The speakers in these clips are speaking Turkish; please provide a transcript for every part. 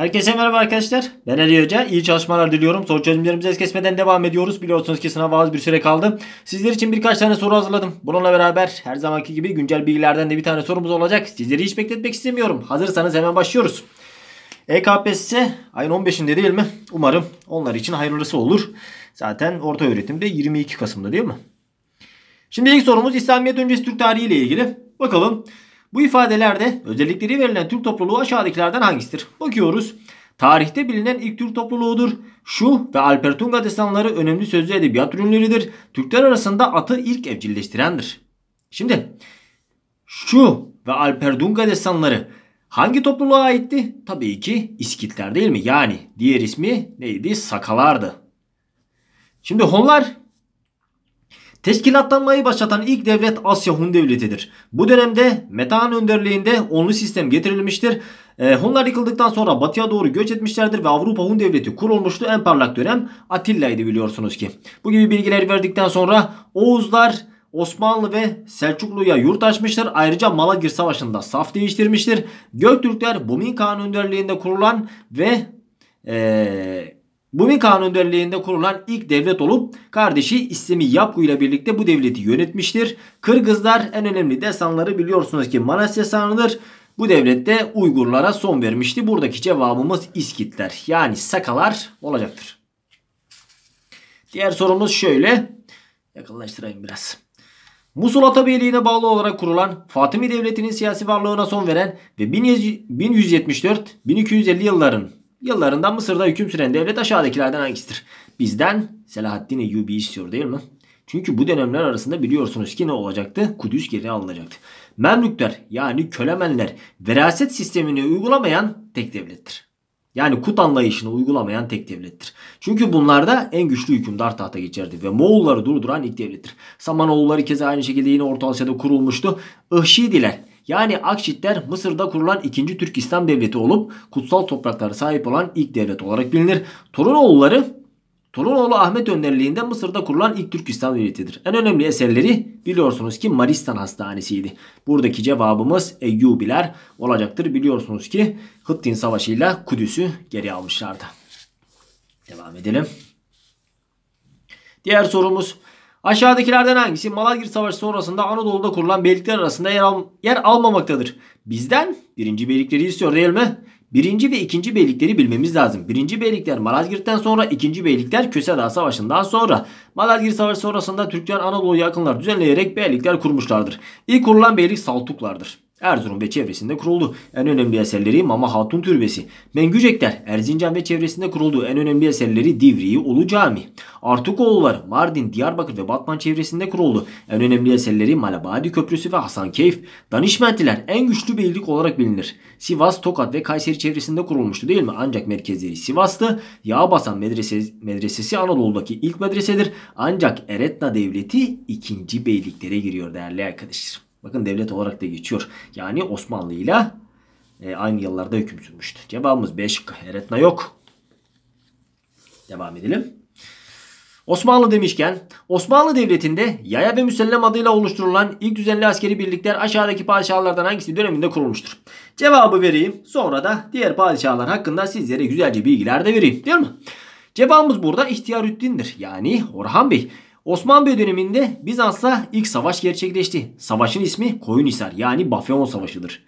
Herkese merhaba arkadaşlar. Ben Ali Hoca. İyi çalışmalar diliyorum. Soru çözümlerimize es kesmeden devam ediyoruz. Biliyorsunuz ki sınava az bir süre kaldı. Sizler için birkaç tane soru hazırladım. Bununla beraber her zamanki gibi güncel bilgilerden de bir tane sorumuz olacak. Sizleri hiç bekletmek istemiyorum. Hazırsanız hemen başlıyoruz. EKPSS ayın 15'inde değil mi? Umarım onlar için hayırlısı olur. Zaten orta öğretimde 22 Kasım'da değil mi? Şimdi ilk sorumuz İslamiyet öncesi Türk tarihi ile ilgili. Bakalım. Bu ifadelerde özellikleri verilen Türk topluluğu aşağıdakilerden hangisidir? Bakıyoruz. Tarihte bilinen ilk Türk topluluğudur. Şu ve Alpertunga destanları önemli sözlü edebiyat ürünleridir. Türkler arasında atı ilk evcilleştirendir. Şimdi şu ve Alperdunga destanları hangi topluluğa aitti? Tabii ki İskitler değil mi? Yani diğer ismi neydi? Sakalardı. Şimdi Honlar Teşkilatlanmayı başlatan ilk devlet Asya Hun Devleti'dir. Bu dönemde Metehan önderliğinde onlu sistem getirilmiştir. E, Hunlar yıkıldıktan sonra batıya doğru göç etmişlerdir ve Avrupa Hun Devleti kurulmuştu. En parlak dönem Atilla'ydı biliyorsunuz ki. Bu gibi bilgileri verdikten sonra Oğuzlar Osmanlı ve Selçuklu'ya yurt açmıştır. Ayrıca Malagir Savaşı'nda saf değiştirmiştir. Göktürkler Bumin Kağan önderliğinde kurulan ve ee, Bumikan önderliğinde kurulan ilk devlet olup kardeşi ismi Yapku ile birlikte bu devleti yönetmiştir. Kırgızlar en önemli desanları biliyorsunuz ki Manas destanıdır. Bu devlette Uygurlara son vermişti. Buradaki cevabımız İskitler yani Sakalar olacaktır. Diğer sorumuz şöyle. Yakınlaştırayım biraz. Musul Atabeyliğine bağlı olarak kurulan Fatimi Devleti'nin siyasi varlığına son veren ve 1174-1250 yılların Yıllarından Mısır'da hüküm süren devlet aşağıdakilerden hangisidir? Bizden Selahaddin Eyyubi istiyor değil mi? Çünkü bu dönemler arasında biliyorsunuz ki ne olacaktı? Kudüs geri alınacaktı. Memlükler yani kölemenler veraset sistemini uygulamayan tek devlettir. Yani kut anlayışını uygulamayan tek devlettir. Çünkü bunlarda en güçlü hükümdar tahta geçerdi ve Moğolları durduran ilk devlettir. Samanoğulları keza aynı şekilde yine Orta Asya'da kurulmuştu. Ihşidiler yani Akşitler Mısır'da kurulan 2. Türk İslam Devleti olup kutsal topraklara sahip olan ilk devlet olarak bilinir. Torunoğulları Torunoğlu Ahmet önderliğinde Mısır'da kurulan ilk Türk İslam Devleti'dir. En önemli eserleri biliyorsunuz ki Maristan Hastanesi'ydi. Buradaki cevabımız Eyyubiler olacaktır. Biliyorsunuz ki Hıttin Savaşı ile Kudüs'ü geri almışlardı. Devam edelim. Diğer sorumuz Aşağıdakilerden hangisi Malagir Savaşı sonrasında Anadolu'da kurulan beylikler arasında yer, al yer almamaktadır? Bizden birinci beylikleri istiyor değil mi? Birinci ve ikinci beylikleri bilmemiz lazım. Birinci beylikler Malazgirt'ten sonra, ikinci beylikler Köse Dağı Savaşı'ndan sonra. Malazgirt Savaşı sonrasında Türkler Anadolu'ya yakınlar düzenleyerek beylikler kurmuşlardır. İlk kurulan beylik Saltuklardır. Erzurum ve çevresinde kuruldu. En önemli eserleri Mama Hatun Türbesi. Mengücekler Erzincan ve çevresinde kuruldu. En önemli eserleri Divriği Ulu Cami. Artukoğullar Mardin, Diyarbakır ve Batman çevresinde kuruldu. En önemli eserleri Malabadi Köprüsü ve Hasan Keyf. Danişmentiler en güçlü beylik olarak bilinir. Sivas, Tokat ve Kayseri çevresinde kurulmuştu değil mi? Ancak merkezleri Sivas'tı. Yağbasan medresesi, medresesi Anadolu'daki ilk medresedir. Ancak Eretna Devleti ikinci beyliklere giriyor değerli arkadaşlar. Bakın devlet olarak da geçiyor. Yani Osmanlı ile e, aynı yıllarda hüküm sürmüştü. Cevabımız B Eretna yok. Devam edelim. Osmanlı demişken Osmanlı Devleti'nde yaya ve müsellem adıyla oluşturulan ilk düzenli askeri birlikler aşağıdaki padişahlardan hangisi döneminde kurulmuştur? Cevabı vereyim sonra da diğer padişahlar hakkında sizlere güzelce bilgiler de vereyim değil mi? Cevabımız burada İhtiyarüddin'dir yani Orhan Bey. Osmanlı döneminde Bizans'la ilk savaş gerçekleşti. Savaşın ismi Koyunhisar yani Bafyon Savaşı'dır.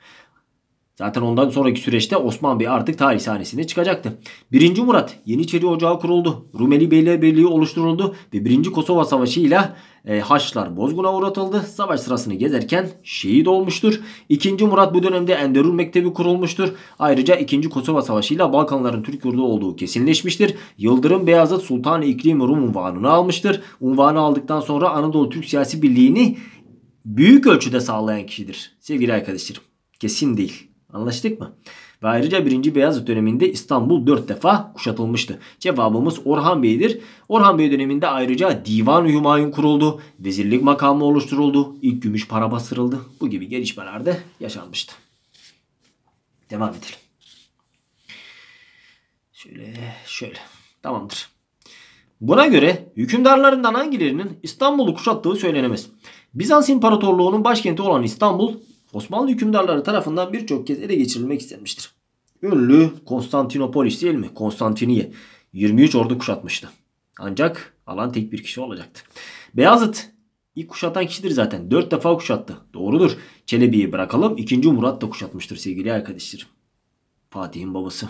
Zaten ondan sonraki süreçte Osman Bey artık tarih sahnesine çıkacaktı. 1. Murat Yeniçeri Ocağı kuruldu. Rumeli Beyliğe Birliği oluşturuldu ve 1. Kosova Savaşı ile e, Haçlar bozguna uğratıldı. Savaş sırasını gezerken şehit olmuştur. 2. Murat bu dönemde Enderun Mektebi kurulmuştur. Ayrıca 2. Kosova Savaşı ile Balkanların Türk yurdu olduğu kesinleşmiştir. Yıldırım Beyazıt Sultan İklim Rum unvanını almıştır. Unvanı aldıktan sonra Anadolu Türk Siyasi Birliği'ni büyük ölçüde sağlayan kişidir. Sevgili arkadaşlarım kesin değil. Anlaştık mı? Ve ayrıca 1. Beyazıt döneminde İstanbul 4 defa kuşatılmıştı. Cevabımız Orhan Bey'dir. Orhan Bey döneminde ayrıca Divan-ı Hümayun kuruldu. Vezirlik makamı oluşturuldu. İlk gümüş para bastırıldı. Bu gibi gelişmeler de yaşanmıştı. Devam edelim. Şöyle şöyle. Tamamdır. Buna göre hükümdarlarından hangilerinin İstanbul'u kuşattığı söylenemez. Bizans İmparatorluğu'nun başkenti olan İstanbul Osmanlı hükümdarları tarafından birçok kez ele geçirilmek istenmiştir. Ünlü Konstantinopolis değil mi? Konstantiniye 23 ordu kuşatmıştı. Ancak alan tek bir kişi olacaktı. Beyazıt ilk kuşatan kişidir zaten. 4 defa kuşattı. Doğrudur. Çelebi'yi bırakalım. 2. Murat da kuşatmıştır sevgili arkadaşlarım. Fatih'in babası.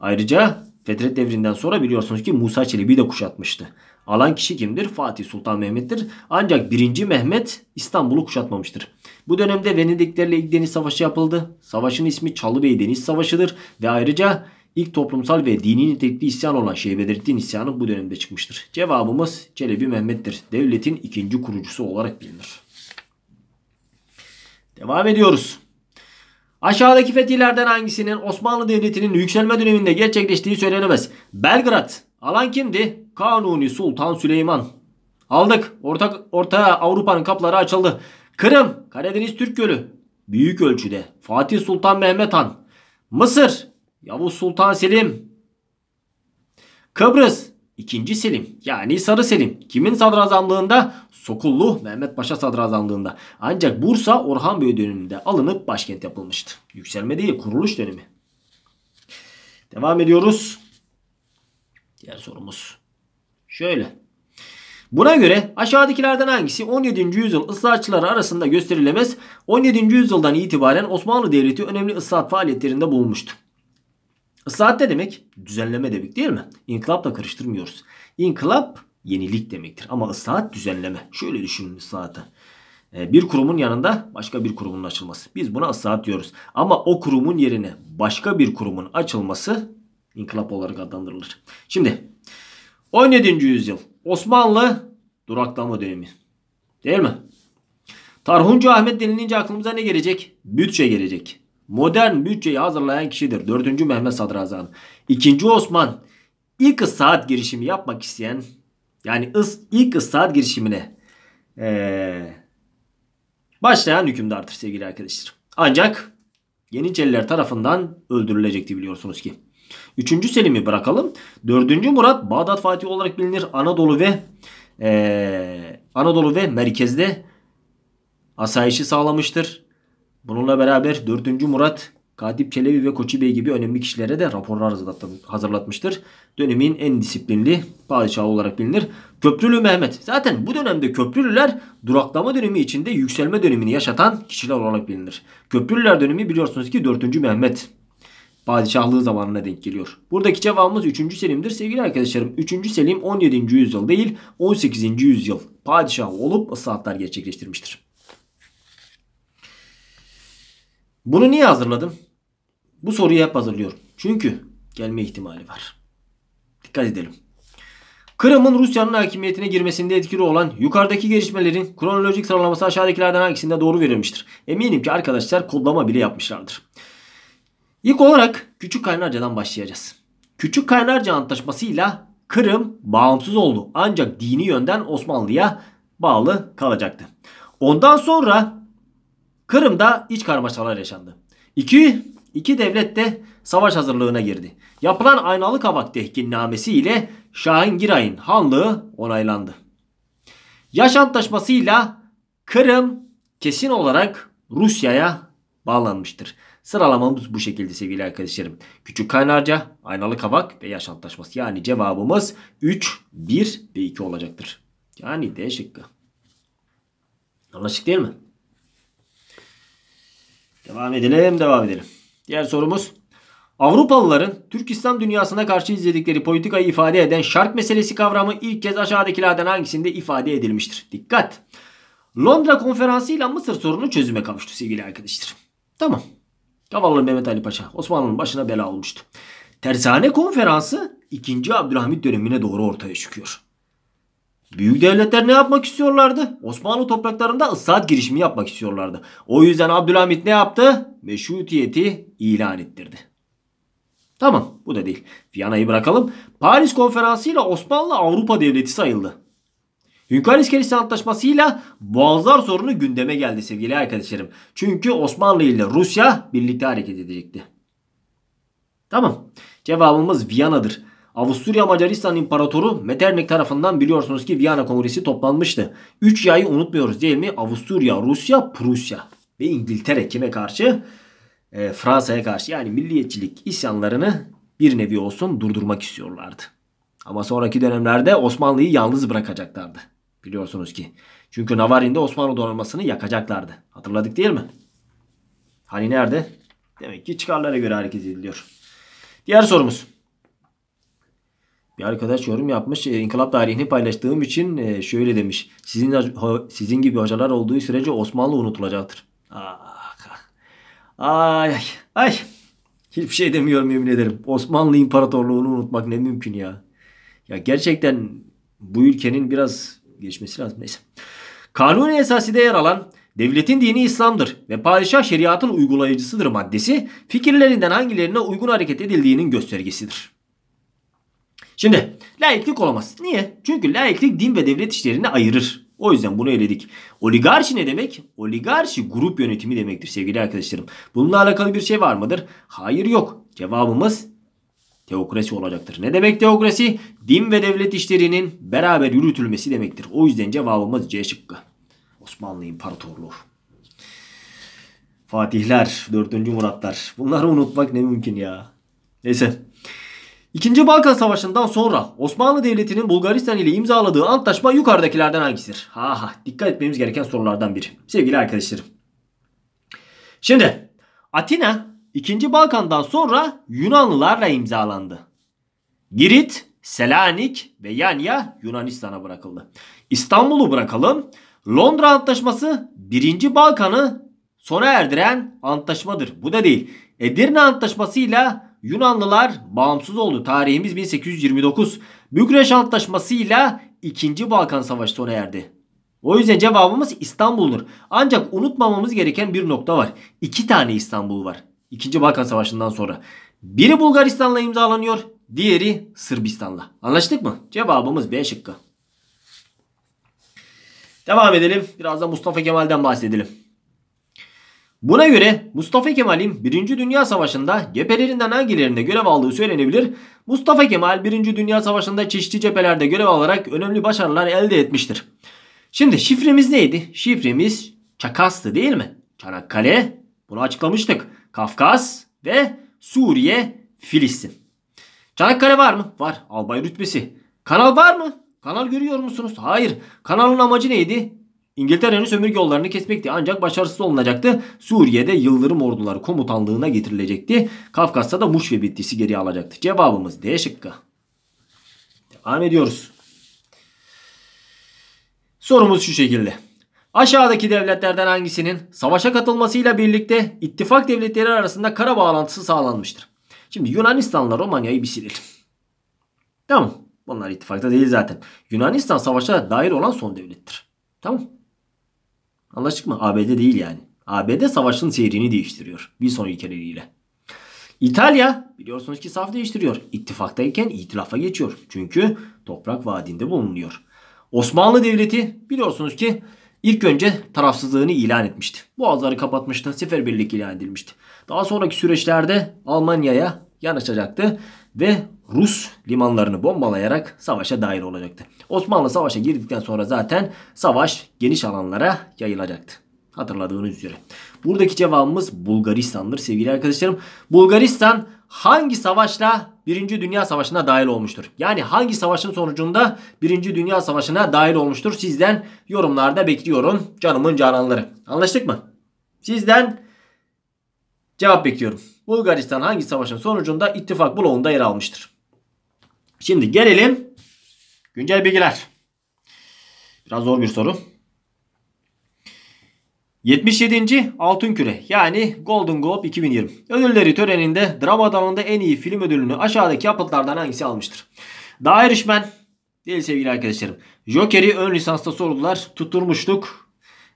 Ayrıca Fetret devrinden sonra biliyorsunuz ki Musa Çelebi de kuşatmıştı. Alan kişi kimdir? Fatih Sultan Mehmet'tir. Ancak 1. Mehmet İstanbul'u kuşatmamıştır. Bu dönemde Venediklerle ilk deniz savaşı yapıldı. Savaşın ismi Çalıbey Deniz Savaşı'dır ve ayrıca ilk toplumsal ve dini nitelikli isyan olan Şeyhbedrettin isyanı bu dönemde çıkmıştır. Cevabımız Çelebi Mehmet'tir. Devletin ikinci kurucusu olarak bilinir. Devam ediyoruz. Aşağıdaki fetihlerden hangisinin Osmanlı Devleti'nin yükselme döneminde gerçekleştiği söylenemez? Belgrad, Alan kimdi? Kanuni Sultan Süleyman. Aldık. Orta, orta Avrupa'nın kapları açıldı. Kırım, Karadeniz Türk Gölü. Büyük ölçüde. Fatih Sultan Mehmet Han. Mısır, Yavuz Sultan Selim. Kıbrıs, İkinci Selim yani Sarı Selim. Kimin sadrazamlığında? Sokullu Mehmet Paşa sadrazamlığında. Ancak Bursa Orhan Bey döneminde alınıp başkent yapılmıştı. Yükselme değil kuruluş dönemi. Devam ediyoruz. Diğer sorumuz. Şöyle. Buna göre aşağıdakilerden hangisi 17. yüzyıl ıslahçıları arasında gösterilemez 17. yüzyıldan itibaren Osmanlı Devleti önemli ıslahat faaliyetlerinde bulunmuştu. Islahat ne demek? Düzenleme demek değil mi? da karıştırmıyoruz. İnkılap yenilik demektir ama ıslahat düzenleme. Şöyle düşünün ıslahatı. Ee, bir kurumun yanında başka bir kurumun açılması. Biz buna ıslahat diyoruz. Ama o kurumun yerine başka bir kurumun açılması İnkılap olarak adlandırılır. Şimdi 17. yüzyıl Osmanlı duraklama dönemi. Değil mi? Tarhuncu Ahmet denilince aklımıza ne gelecek? Bütçe gelecek. Modern bütçeyi hazırlayan kişidir. 4. Mehmet Sadrazam. 2. Osman ilk saat girişimi yapmak isteyen yani ilk saat girişimine ee, başlayan hükümdardır sevgili arkadaşlar. Ancak Yeniçeriler tarafından öldürülecekti biliyorsunuz ki. 3. Selim'i bırakalım. 4. Murat Bağdat Fatih olarak bilinir. Anadolu ve e, Anadolu ve merkezde asayişi sağlamıştır. Bununla beraber 4. Murat Kadip Çelebi ve Koçi Bey gibi önemli kişilere de raporlar hazırlatmıştır. Dönemin en disiplinli padişahı olarak bilinir. Köprülü Mehmet. Zaten bu dönemde Köprülüler duraklama dönemi içinde yükselme dönemini yaşatan kişiler olarak bilinir. Köprülüler dönemi biliyorsunuz ki 4. Mehmet padişahlığı zamanına denk geliyor. Buradaki cevabımız 3. Selim'dir. Sevgili arkadaşlarım 3. Selim 17. yüzyıl değil 18. yüzyıl padişah olup ıslahatlar gerçekleştirmiştir. Bunu niye hazırladım? Bu soruyu hep hazırlıyorum. Çünkü gelme ihtimali var. Dikkat edelim. Kırım'ın Rusya'nın hakimiyetine girmesinde etkili olan yukarıdaki gelişmelerin kronolojik sıralaması aşağıdakilerden hangisinde doğru verilmiştir? Eminim ki arkadaşlar kodlama bile yapmışlardır. İlk olarak Küçük Kaynarca'dan başlayacağız. Küçük Kaynarca Antlaşması'yla Kırım bağımsız oldu ancak dini yönden Osmanlı'ya bağlı kalacaktı. Ondan sonra Kırım'da iç karmaşalar yaşandı. İki, iki devlet de savaş hazırlığına girdi. Yapılan Aynalı Kabak Tehkinnamesi ile Şahin Giray'ın hanlığı onaylandı. Yaş Antlaşması'yla Kırım kesin olarak Rusya'ya bağlanmıştır. Sıralamamız bu şekilde sevgili arkadaşlarım. Küçük kaynarca, aynalı kavak ve yaş antlaşması. Yani cevabımız 3, 1 ve 2 olacaktır. Yani D şıkkı. Anlaşık değil mi? Devam edelim, devam edelim. Diğer sorumuz. Avrupalıların Türkistan dünyasına karşı izledikleri politikayı ifade eden şark meselesi kavramı ilk kez aşağıdakilerden hangisinde ifade edilmiştir? Dikkat! Londra konferansı ile Mısır sorunu çözüme kavuştu sevgili arkadaşlar. Tamam. Kavallı Mehmet Ali Paşa Osmanlı'nın başına bela olmuştu. Tersane konferansı 2. Abdülhamit dönemine doğru ortaya çıkıyor. Büyük devletler ne yapmak istiyorlardı? Osmanlı topraklarında ıslahat girişimi yapmak istiyorlardı. O yüzden Abdülhamit ne yaptı? Meşrutiyeti ilan ettirdi. Tamam bu da değil. Viyana'yı bırakalım. Paris konferansı ile Osmanlı Avrupa devleti sayıldı. Yukariskelis Antlaşması'yla Boğazlar sorunu gündeme geldi sevgili arkadaşlarım. Çünkü Osmanlı ile Rusya birlikte hareket edecekti. Tamam. Cevabımız Viyana'dır. Avusturya Macaristan İmparatoru Metternich tarafından biliyorsunuz ki Viyana Kongresi toplanmıştı. Üç yayı unutmuyoruz değil mi? Avusturya, Rusya, Prusya ve İngiltere kime karşı? E, Fransa'ya karşı yani milliyetçilik isyanlarını bir nevi olsun durdurmak istiyorlardı. Ama sonraki dönemlerde Osmanlı'yı yalnız bırakacaklardı. Biliyorsunuz ki. Çünkü Navarin'de Osmanlı donanmasını yakacaklardı. Hatırladık değil mi? Hani nerede? Demek ki çıkarlara göre hareket ediliyor. Diğer sorumuz. Bir arkadaş yorum yapmış. E, İnkılap tarihini paylaştığım için e, şöyle demiş. Sizin sizin gibi hocalar olduğu sürece Osmanlı unutulacaktır. Ah, ah. ay ay ay. Hiçbir şey demiyorum yemin ederim. Osmanlı İmparatorluğunu unutmak ne mümkün ya. Ya gerçekten bu ülkenin biraz geçmesi lazım. Neyse. Kanuni esaside yer alan devletin dini İslam'dır ve padişah şeriatın uygulayıcısıdır maddesi fikirlerinden hangilerine uygun hareket edildiğinin göstergesidir. Şimdi laiklik olamaz. Niye? Çünkü laiklik din ve devlet işlerini ayırır. O yüzden bunu eledik. Oligarşi ne demek? Oligarşi grup yönetimi demektir sevgili arkadaşlarım. Bununla alakalı bir şey var mıdır? Hayır yok. Cevabımız teokrasi olacaktır. Ne demek teokrasi? Din ve devlet işlerinin beraber yürütülmesi demektir. O yüzden cevabımız C şıkkı. Osmanlı İmparatorluğu. Fatihler, 4. Muratlar. Bunları unutmak ne mümkün ya. Neyse. İkinci Balkan Savaşı'ndan sonra Osmanlı Devleti'nin Bulgaristan ile imzaladığı antlaşma yukarıdakilerden hangisidir? Ha ha dikkat etmemiz gereken sorulardan biri. Sevgili arkadaşlarım. Şimdi Atina İkinci Balkan'dan sonra Yunanlılarla imzalandı. Girit, Selanik ve Yanya Yunanistan'a bırakıldı. İstanbul'u bırakalım. Londra Antlaşması 1. Balkan'ı sona erdiren antlaşmadır. Bu da değil. Edirne Antlaşması ile Yunanlılar bağımsız oldu. Tarihimiz 1829. Bükreş Antlaşması ile 2. Balkan Savaşı sona erdi. O yüzden cevabımız İstanbul'dur. Ancak unutmamamız gereken bir nokta var. İki tane İstanbul var. 2. Balkan Savaşı'ndan sonra. Biri Bulgaristan'la imzalanıyor, diğeri Sırbistan'la. Anlaştık mı? Cevabımız B şıkkı. Devam edelim. Biraz da Mustafa Kemal'den bahsedelim. Buna göre Mustafa Kemal'in 1. Dünya Savaşı'nda cephelerinden hangilerinde görev aldığı söylenebilir. Mustafa Kemal 1. Dünya Savaşı'nda çeşitli cephelerde görev alarak önemli başarılar elde etmiştir. Şimdi şifremiz neydi? Şifremiz Çakas'tı değil mi? Çanakkale. Bunu açıklamıştık. Kafkas ve Suriye, Filistin. Çanakkale var mı? Var. Albay rütbesi. Kanal var mı? Kanal görüyor musunuz? Hayır. Kanalın amacı neydi? İngiltere'nin sömürge yollarını kesmekti ancak başarısız olunacaktı. Suriye'de Yıldırım orduları komutanlığına getirilecekti. Kafkas'ta da Muş ve Bitlis'i geri alacaktı. Cevabımız D şıkkı. Devam ediyoruz. Sorumuz şu şekilde. Aşağıdaki devletlerden hangisinin savaşa katılmasıyla birlikte ittifak devletleri arasında kara bağlantısı sağlanmıştır? Şimdi Yunanistan'la Romanya'yı bir silelim. Tamam. Bunlar ittifakta değil zaten. Yunanistan savaşa dair olan son devlettir. Tamam. Anlaştık mı? ABD değil yani. ABD savaşın seyrini değiştiriyor. Bir son ülkeleriyle. İtalya biliyorsunuz ki saf değiştiriyor. İttifaktayken itilafa geçiyor. Çünkü toprak vaadinde bulunuyor. Osmanlı Devleti biliyorsunuz ki İlk önce tarafsızlığını ilan etmişti. Boğazları kapatmıştı. Sifer birlik ilan edilmişti. Daha sonraki süreçlerde Almanya'ya yanaşacaktı ve Rus limanlarını bombalayarak savaşa dahil olacaktı. Osmanlı savaşa girdikten sonra zaten savaş geniş alanlara yayılacaktı. Hatırladığınız üzere. Buradaki cevabımız Bulgaristan'dır sevgili arkadaşlarım. Bulgaristan hangi savaşla Birinci Dünya Savaşı'na dahil olmuştur? Yani hangi savaşın sonucunda Birinci Dünya Savaşı'na dahil olmuştur? Sizden yorumlarda bekliyorum canımın cananları. Anlaştık mı? Sizden cevap bekliyorum. Bulgaristan hangi savaşın sonucunda ittifak bloğunda yer almıştır? Şimdi gelelim güncel bilgiler. Biraz zor bir soru. 77. Altın Küre yani Golden Globe 2020 ödülleri töreninde drama dalında en iyi film ödülünü aşağıdaki yapıtlardan hangisi almıştır? The Irishman değil sevgili arkadaşlarım. Joker'i ön lisansta sordular. Tutturmuştuk.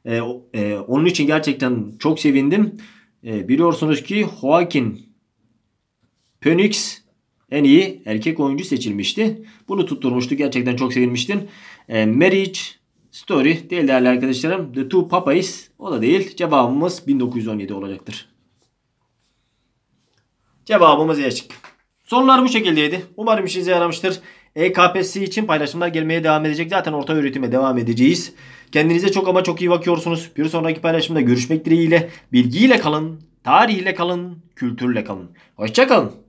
Ee, e, onun için gerçekten çok sevindim. Ee, biliyorsunuz ki Joaquin Phoenix en iyi erkek oyuncu seçilmişti. Bunu tutturmuştuk Gerçekten çok sevinmiştim. E, Marriage Story değil değerli arkadaşlarım. The Two Papais o da değil. Cevabımız 1917 olacaktır. Cevabımız E şıkkı. Sorular bu şekildeydi. Umarım işinize yaramıştır. EKPS'i için paylaşımlar gelmeye devam edecek. Zaten orta öğretime devam edeceğiz. Kendinize çok ama çok iyi bakıyorsunuz. Bir sonraki paylaşımda görüşmek dileğiyle. Bilgiyle kalın, tarihle kalın, kültürle kalın. Hoşçakalın.